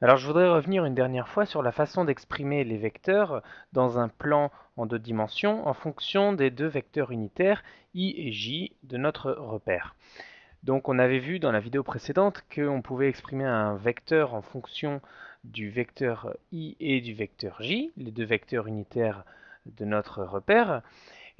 Alors je voudrais revenir une dernière fois sur la façon d'exprimer les vecteurs dans un plan en deux dimensions en fonction des deux vecteurs unitaires i et j de notre repère. Donc on avait vu dans la vidéo précédente qu'on pouvait exprimer un vecteur en fonction du vecteur i et du vecteur j, les deux vecteurs unitaires de notre repère.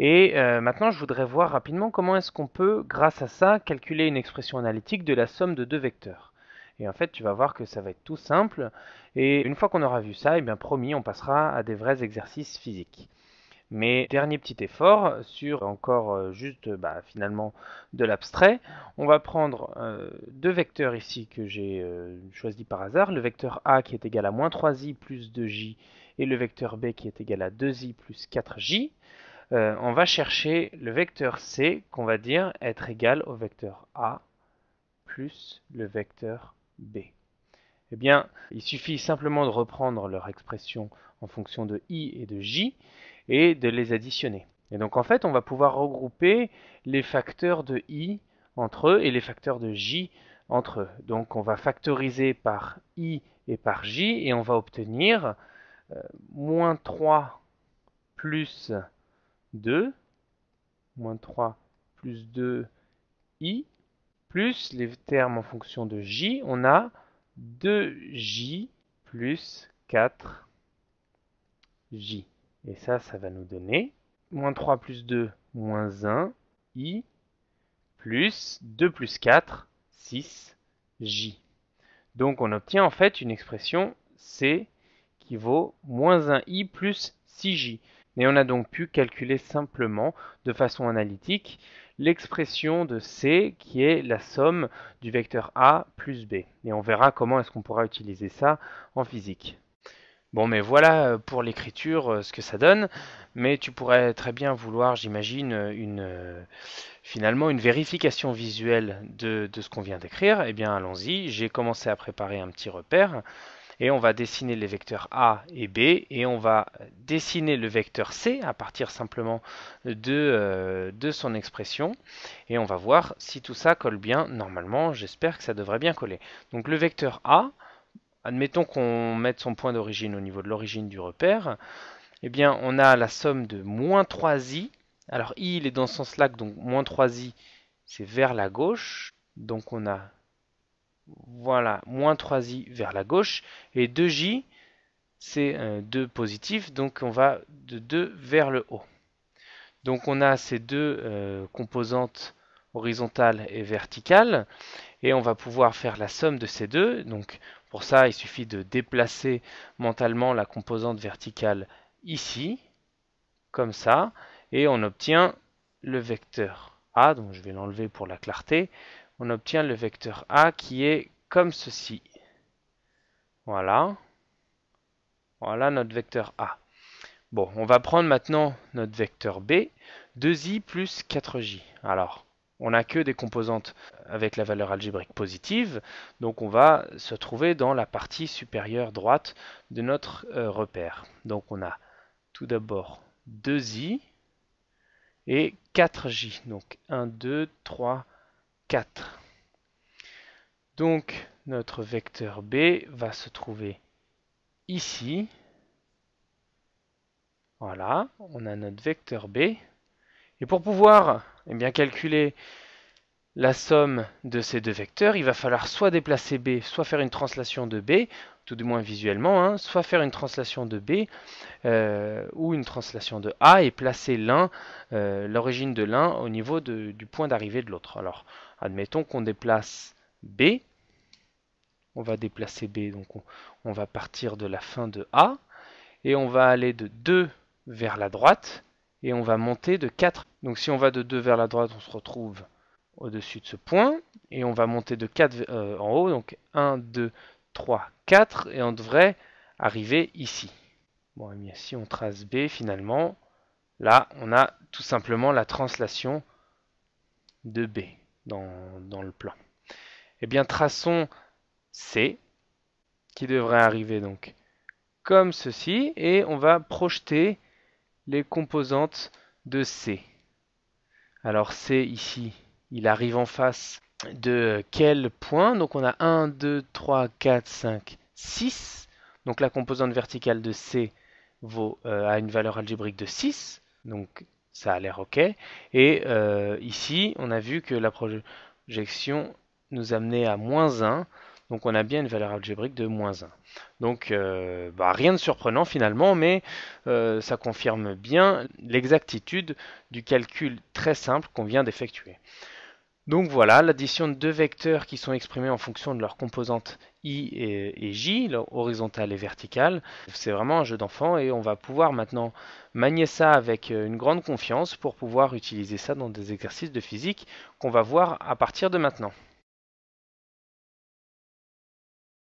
Et euh, maintenant, je voudrais voir rapidement comment est-ce qu'on peut, grâce à ça, calculer une expression analytique de la somme de deux vecteurs. Et en fait, tu vas voir que ça va être tout simple. Et une fois qu'on aura vu ça, et eh bien promis, on passera à des vrais exercices physiques. Mais dernier petit effort sur encore euh, juste euh, bah, finalement de l'abstrait, on va prendre euh, deux vecteurs ici que j'ai choisis choisi par hasard, le vecteur A qui est égal à moins 3i plus 2j et le vecteur B qui est égal à 2i plus 4j. on va chercher le vecteur C qu'on va dire être égal au vecteur A plus le vecteur B. Eh bien, il suffit simplement de reprendre leur expression en fonction de I et de J et de les additionner. Et donc en fait, on va pouvoir regrouper les facteurs de I entre eux et les facteurs de J entre eux. Donc on va factoriser par I et par J et on va obtenir euh, moins 3 plus 2, moins 3 plus 2 I plus les termes en fonction de j, on a 2j plus 4j. Et ça, ça va nous donner moins 3 plus 2, moins 1, i, plus 2 plus 4, 6j. Donc on obtient en fait une expression c qui vaut moins 1i plus 6j. Et on a donc pu calculer simplement de façon analytique l'expression de C qui est la somme du vecteur A plus B. Et on verra comment est-ce qu'on pourra utiliser ça en physique. Bon, mais voilà euh, pour l'écriture euh, ce que ça donne. Mais tu pourrais très bien vouloir, j'imagine, euh, une, finalement une vérification visuelle de, de ce qu'on vient d'écrire. Eh bien, allons-y. J'ai commencé à préparer un petit repère et on va dessiner les vecteurs A et B et on va dessiner le vecteur C à partir simplement de, euh, de son expression et on va voir si tout ça colle bien normalement j'espère que ça devrait bien coller donc le vecteur A admettons qu'on mette son point d'origine au niveau de l'origine du repère eh bien on a la somme de moins 3i alors i il est dans ce sens là donc moins 3i c'est vers la gauche donc on a voilà, moins 3i vers la gauche. Et 2j, c'est 2 positif, donc on va de 2 vers le haut. Donc on a ces deux euh, composantes horizontales et verticales, et on va pouvoir faire la somme de ces deux. Donc pour ça, il suffit de déplacer mentalement la composante verticale ici, comme ça, et on obtient le vecteur A, donc je vais l'enlever pour la clarté, on obtient le vecteur A qui est comme ceci. Voilà. Voilà notre vecteur A. Bon, on va prendre maintenant notre vecteur B, 2i plus 4j. Alors, on n'a que des composantes avec la valeur algébrique positive, donc on va se trouver dans la partie supérieure droite de notre euh, repère. Donc on a tout d'abord 2i et 4j. Donc 1, 2, 3, 4. Donc notre vecteur B va se trouver ici. Voilà, on a notre vecteur B. Et pour pouvoir eh bien, calculer la somme de ces deux vecteurs, il va falloir soit déplacer B, soit faire une translation de B, tout du moins visuellement, hein, soit faire une translation de B euh, ou une translation de A et placer l'un, euh, l'origine de l'un au niveau du point d'arrivée de l'autre. Alors, admettons qu'on déplace B, on va déplacer B, donc on, on va partir de la fin de A, et on va aller de 2 vers la droite, et on va monter de 4. Donc si on va de 2 vers la droite, on se retrouve au-dessus de ce point, et on va monter de 4 euh, en haut, donc 1, 2, 3, 4, et on devrait arriver ici. Bon, et eh bien, si on trace B, finalement, là, on a tout simplement la translation de B dans, dans le plan. Eh bien, traçons C, qui devrait arriver donc comme ceci, et on va projeter les composantes de C. Alors C ici, il arrive en face de quel point Donc on a 1, 2, 3, 4, 5, 6. Donc la composante verticale de C vaut, euh, a une valeur algébrique de 6. Donc ça a l'air OK. Et euh, ici, on a vu que la projection nous amenait à moins 1. Donc on a bien une valeur algébrique de moins 1. Donc euh, bah, rien de surprenant finalement, mais ça confirme bien l'exactitude du calcul très simple qu'on vient d'effectuer. Donc voilà, l'addition de deux vecteurs qui sont exprimés en fonction de leurs composantes i et, j, horizontale et verticale, c'est vraiment un jeu d'enfant et on va pouvoir maintenant manier ça avec euh, une grande confiance pour pouvoir utiliser ça dans des exercices de physique qu'on va voir à partir de maintenant.